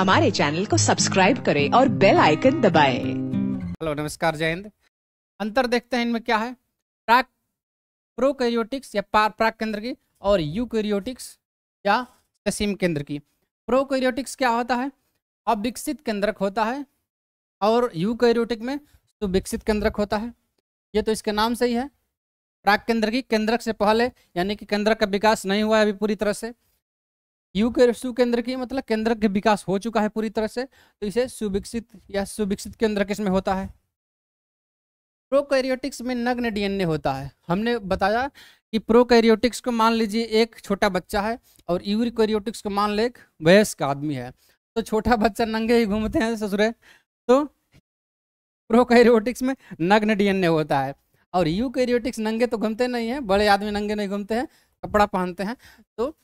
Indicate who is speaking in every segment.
Speaker 1: हमारे चैनल को सब्सक्राइब करें और बेल आइकन दबाएं। हेलो नमस्कार जयंत अंतर देखते हैं इनमें क्या है प्राक प्रोकैरियोटिक्स या पार प्राक केंद्र की और यूकैरियोटिक्स या ससीम केंद्र की प्रोकैरियोटिक्स क्या होता है अविकसित केंद्रक होता है और यूकैरियोटिक में सुविकसित केंद्रक होता है ये तो इसके नाम से ही है प्राक केंद्र की केंद्रक से पहले यानी कि केंद्रक का विकास नहीं हुआ है अभी पूरी तरह से यू के सुकेंद्र की मतलब केंद्र के विकास हो चुका है पूरी तरह से तो इसे सुविकसित या सुविकसित केंद्र किसमें होता है प्रोकैरियोटिक्स में नग्न डीएनए होता है हमने बताया कि प्रोकैरियोटिक्स को मान लीजिए एक छोटा बच्चा है और यूरिकोरियोटिक्स को मान ले एक वयस्क आदमी है तो छोटा बच्चा नंगे ही घूमते हैं ससुरे तो प्रोकैरियोटिक्स में नग्न डीएनए होता है और यूकैरियोटिक्स नंगे तो घूमते नहीं है बड़े आदमी नंगे नहीं घूमते हैं कपड़ा पहनते हैं तो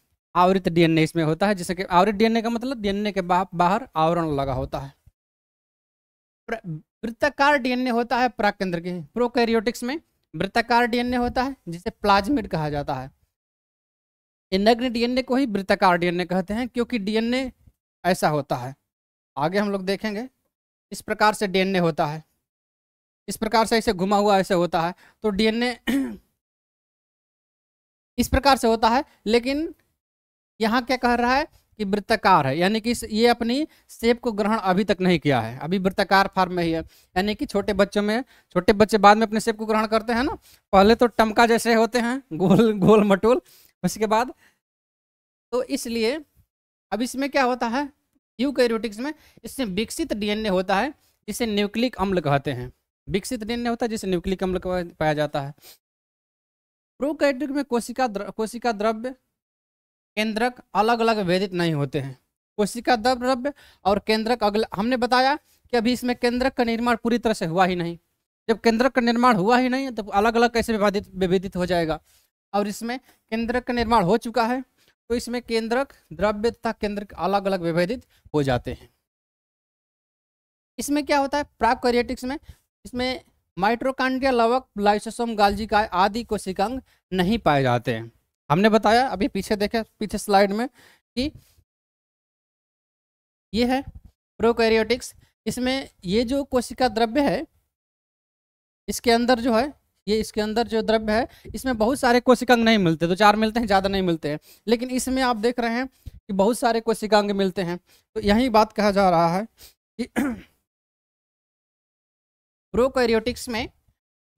Speaker 1: आवृत डीएनए इसमें होता है जैसे कि आवृत डीएनए का मतलब डीएनए के बा, बाहर आवरण लगा होता है वृत्ताकार डीएनए होता है केंद्र के प्रोकैरियोटिक्स में वृत्ताकार डीएनए होता है जिसे प्लाज्मिड कहा जाता है नग्न डीएनए को ही वृत्ताकार डीएनए कहते हैं क्योंकि डीएनए ऐसा होता है आगे हम लोग देखेंगे इस प्रकार से डीएनए होता है इस प्रकार से ऐसे घुमा हुआ ऐसे होता है तो डीएनए इस प्रकार से होता है लेकिन यहाँ क्या कह रहा है कि वृत्ताकार है यानी कि ये अपनी सेप को ग्रहण अभी तक नहीं किया है अभी वृत्ताकार फार्म में ही है यानी कि छोटे बच्चों में छोटे बच्चे बाद में अपने सेप को ग्रहण करते हैं ना पहले तो टमका जैसे होते हैं गोल गोल मटोल उसके बाद तो इसलिए अब इसमें क्या होता है यूकैरियोटिक्स में इससे विकसित डीएनए होता है जिसे न्यूक्लिक अम्ल कहते हैं विकसित डीएनए होता है जिसे न्यूक्लिक अम्ल पाया जाता है प्रोकैरियोटिक में कोशिका द्र, कोशिका द्रव्य केंद्रक अलग अलग भेदित नहीं होते हैं कोशिका द्रव्य और केंद्रक अगला हमने बताया कि अभी इसमें केंद्रक का निर्माण पूरी तरह से हुआ ही नहीं जब केंद्रक का निर्माण हुआ ही नहीं तो अलग अलग कैसे विभाजित विभेदित हो जाएगा और इसमें केंद्रक का निर्माण हो चुका है तो इसमें केंद्रक द्रव्य तथा केंद्रक अलग अलग विभेदित हो जाते हैं इसमें क्या होता है प्राकरियोटिक्स में इसमें माइट्रोकांड्रिया लवक लाइसोसोम गालजी का आदि कोशिकांग नहीं पाए जाते हैं हमने बताया अभी पीछे देखे पीछे स्लाइड में कि ये है प्रोकैरियोटिक्स इसमें ये जो कोशिका द्रव्य है इसके अंदर जो है ये इसके अंदर जो द्रव्य है इसमें बहुत सारे कोशिकांग नहीं मिलते तो चार मिलते हैं ज़्यादा नहीं मिलते हैं लेकिन इसमें आप देख रहे हैं कि बहुत सारे कोशिकांग मिलते हैं तो यही बात कहा जा रहा है कि प्रोकैरियोटिक्स में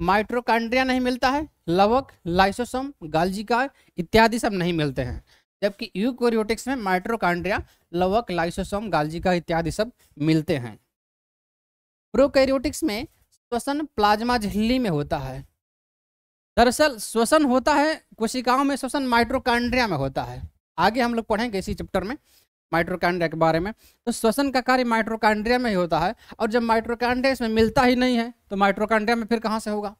Speaker 1: माइट्रोकांड्रिया नहीं मिलता है लवक लाइसोसम गालजी का इत्यादि सब नहीं मिलते हैं जबकि यूकोरियोटिक्स में माइट्रोकांड्रिया लवक लाइसोसम गालजी का इत्यादि सब मिलते हैं प्रोकैरियोटिक्स में श्वसन प्लाज्मा झिल्ली में होता है दरअसल श्वसन होता है कोशिकाओं में श्वसन माइट्रोकांड्रिया में होता है आगे हम लोग पढ़ेंगे इसी चैप्टर में माइट्रोकांड्रिया के बारे में तो श्वसन का कार्य माइट्रोकांड्रिया में ही होता है और जब माइट्रोकांड्रिया इसमें मिलता ही नहीं है तो माइट्रोकांड्रिया में फिर कहाँ से होगा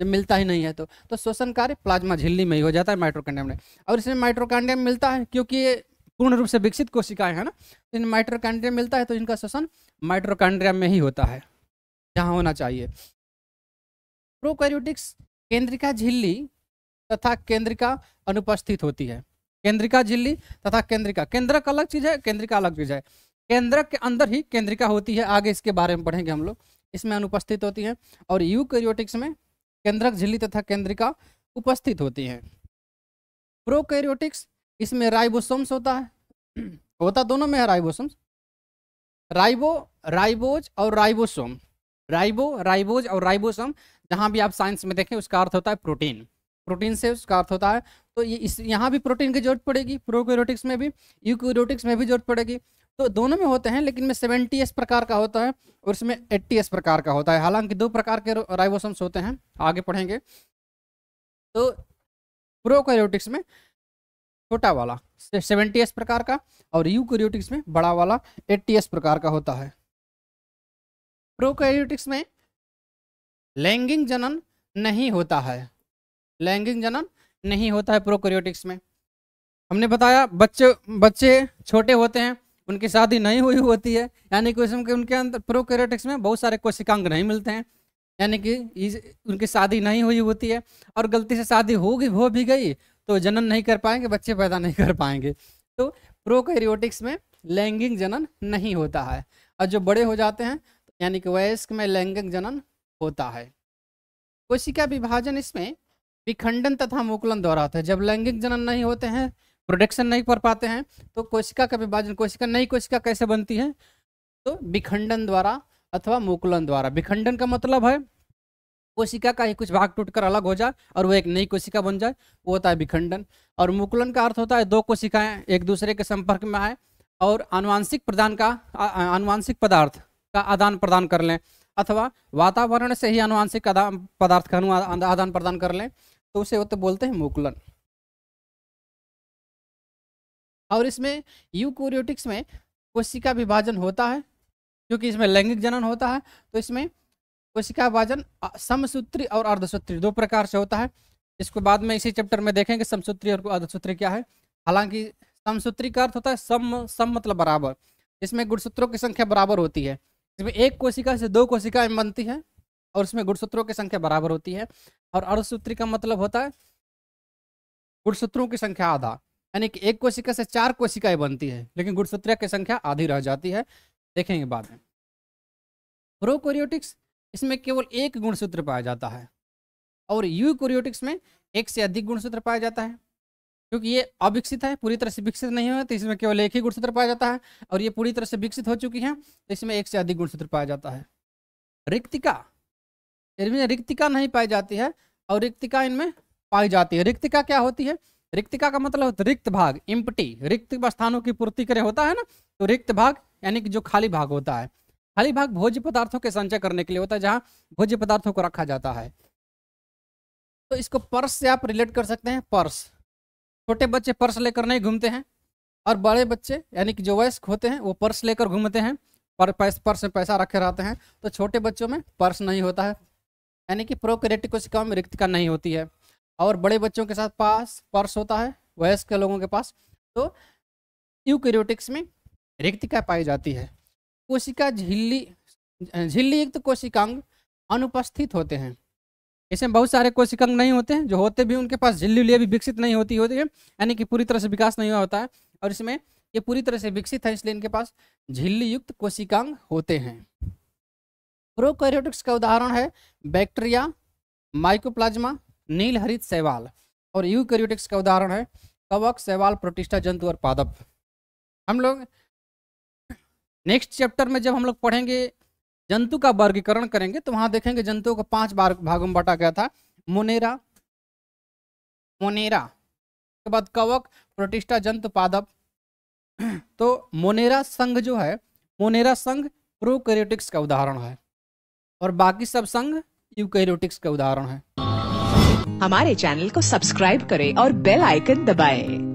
Speaker 1: जब मिलता ही नहीं है तो तो श्वसन कार्य प्लाज्मा झिल्ली में ही हो जाता है माइट्रोकांडियम में और इसमें में मिलता है क्योंकि ये पूर्ण रूप से विकसित कोशिकाएं हैं ना तो इन माइट्रोकांड्रियम मिलता है तो इनका श्वसन माइट्रोकांड्रियम में ही होता है जहाँ होना चाहिए प्रोकैरियोटिक्स केंद्रिका झिल्ली तथा केंद्रिका अनुपस्थित होती है केंद्रिका झिल्ली तथा केंद्रिका केंद्रक अलग चीज है केंद्रिका अलग चीज है केंद्रक के अंदर ही केंद्रिका होती है आगे इसके बारे में पढ़ेंगे हम लोग इसमें अनुपस्थित होती हैं और यूकैरियोटिक्स में केंद्रक झिल्ली तथा केंद्रिका उपस्थित होती हैं प्रोकैरियोटिक्स इसमें राइबोसोम्स होता है होता दोनों में है राइबोसोम्स राइबो राइबोज और राइबोसोम राइबो राइबोज और राइबोसोम जहाँ भी आप साइंस में देखें उसका अर्थ होता है प्रोटीन प्रोटीन से उसका अर्थ होता है तो ये इस यहाँ भी प्रोटीन की जरूरत पड़ेगी प्रोकैरियोटिक्स में भी यूकैरियोटिक्स में भी जरूरत पड़ेगी तो दोनों में होते हैं लेकिन में सेवेंटी एस प्रकार का होता है और इसमें एट्टी एस प्रकार का होता है हालांकि दो प्रकार के राइबोसम्स होते हैं आगे पढ़ेंगे तो प्रोकैरियोटिक्स में छोटा वाला सेवेंटी एस प्रकार का और यूकैरियोटिक्स में बड़ा वाला एट्टी एस प्रकार का होता है प्रोकैरियोटिक्स में लैंगिंग जनन नहीं होता है लैंगिक जनन नहीं होता है प्रोकैरियोटिक्स में हमने बताया बच्चे बच्चे छोटे होते हैं उनकी शादी नहीं हुई होती है यानी कि उसमें उनके अंदर प्रोकैरियोटिक्स में बहुत सारे कोशिकांग नहीं मिलते हैं यानी कि उनकी शादी नहीं हुई होती है और गलती से शादी होगी हो भी गई तो जनन नहीं कर पाएंगे बच्चे पैदा नहीं कर पाएंगे तो प्रोकैरियोटिक्स में लैंगिक जनन नहीं होता है और जो बड़े हो जाते हैं यानी कि वयस्क में लैंगिक जनन होता है कोशिका विभाजन इसमें विखंडन तथा मुकुलन द्वारा होता है जब लैंगिक जनन नहीं होते हैं प्रोडक्शन नहीं कर पाते हैं तो कोशिका का विभाजन कोशिका नई कोशिका कैसे बनती है तो विखंडन द्वारा अथवा मुकुलन द्वारा विखंडन का मतलब है कोशिका का ही कुछ भाग टूटकर अलग हो जाए और वो एक नई कोशिका बन जाए वो होता है विखंडन और मुकुलन का अर्थ होता है दो कोशिकाएं एक दूसरे के संपर्क में आए और आनुवांशिक प्रदान का आनुवांशिक पदार्थ का आदान प्रदान कर लें अथवा वातावरण से ही आनुवांशिक पदार्थ का आदान प्रदान कर लें तो उसे वो तो बोलते हैं मुकुलन और इसमें यूकोरियोटिक्स में कोशिका विभाजन होता है क्योंकि इसमें लैंगिक जनन होता है तो इसमें कोशिका विभाजन समसूत्री और अर्धसूत्री दो प्रकार से होता है इसको बाद में इसी चैप्टर में देखेंगे समसूत्री और अर्धसूत्री क्या है हालांकि समसूत्री का अर्थ होता है सम सम मतलब बराबर इसमें गुणसूत्रों की संख्या बराबर होती है इसमें एक कोशिका से दो कोशिकाएं बनती हैं और उसमें गुणसूत्रों की संख्या बराबर होती है और अर्धसूत्री का मतलब होता है गुणसूत्रों की संख्या आधा यानी कि एक कोशिका से चार कोशिकाएं बनती है लेकिन गुणसूत्र की संख्या आधी रह जाती है देखेंगे बाद में प्रोकोरियोटिक्स इसमें केवल एक गुणसूत्र पाया जाता है और यूकोरियोटिक्स में एक से अधिक गुणसूत्र पाया जाता है क्योंकि ये अविकसित है पूरी तरह से विकसित नहीं हुआ तो इसमें केवल एक ही गुणसूत्र पाया जाता है और ये पूरी तरह से विकसित हो चुकी है तो इसमें एक से अधिक गुणसूत्र पाया जाता है रिक्तिका इनमें रिक्तिका नहीं पाई जाती है और रिक्तिका इनमें पाई जाती है रिक्तिका क्या होती है रिक्तिका का मतलब रिक्त भाग इम्पटी रिक्त स्थानों की पूर्ति करे होता है ना तो रिक्त भाग यानी कि जो खाली भाग होता है खाली भाग भोज्य पदार्थों के संचय करने के लिए होता है जहाँ भोज्य पदार्थों को रखा जाता है तो इसको पर्स से आप रिलेट कर सकते हैं पर्स छोटे बच्चे पर्स लेकर नहीं घूमते हैं और बड़े बच्चे यानी कि जो वयस्क होते हैं वो पर्स लेकर घूमते हैं पर पर्स में पैसा रखे रहते हैं तो छोटे बच्चों में पर्स नहीं होता है यानी कि प्रोक्रेटिक कोशिकाओं में रिक्तिका नहीं होती है और बड़े बच्चों के साथ पास पर्स होता है वयस्क लोगों के पास तो यूक्रियोटिक्स में रिक्तिका पाई जाती है कोशिका झिल्ली झिल्ली युक्त कोशिकांग अनुपस्थित होते हैं इसमें बहुत सारे कोशिकांग नहीं होते हैं जो होते भी उनके पास झिल्ली लिए भी विकसित नहीं होती होती है यानी कि पूरी तरह से विकास नहीं हुआ होता है और इसमें ये पूरी तरह से विकसित है इसलिए इनके पास झिल्ली युक्त कोशिकांग होते हैं प्रोकैरियोटिक्स का उदाहरण है बैक्टीरिया माइकोप्लाज्मा नीलहरित सैवाल और यूकैरियोटिक्स का उदाहरण है कवक सैवाल प्रोटिस्टा जंतु और पादप हम लोग नेक्स्ट चैप्टर में जब हम लोग पढ़ेंगे जंतु का वर्गीकरण करेंगे तो वहां देखेंगे जंतुओं को पांच बार भागों में बांटा गया था मोनेरा मोनेरा उसके बाद कवक प्रोटिस्टा जंतु पादप तो मोनेरा संघ जो है मोनेरा संघ प्रोकैरियोटिक्स का उदाहरण है और बाकी सब संघ यूकैरियोटिक्स का उदाहरण है हमारे चैनल को सब्सक्राइब करें और बेल आइकन दबाएं।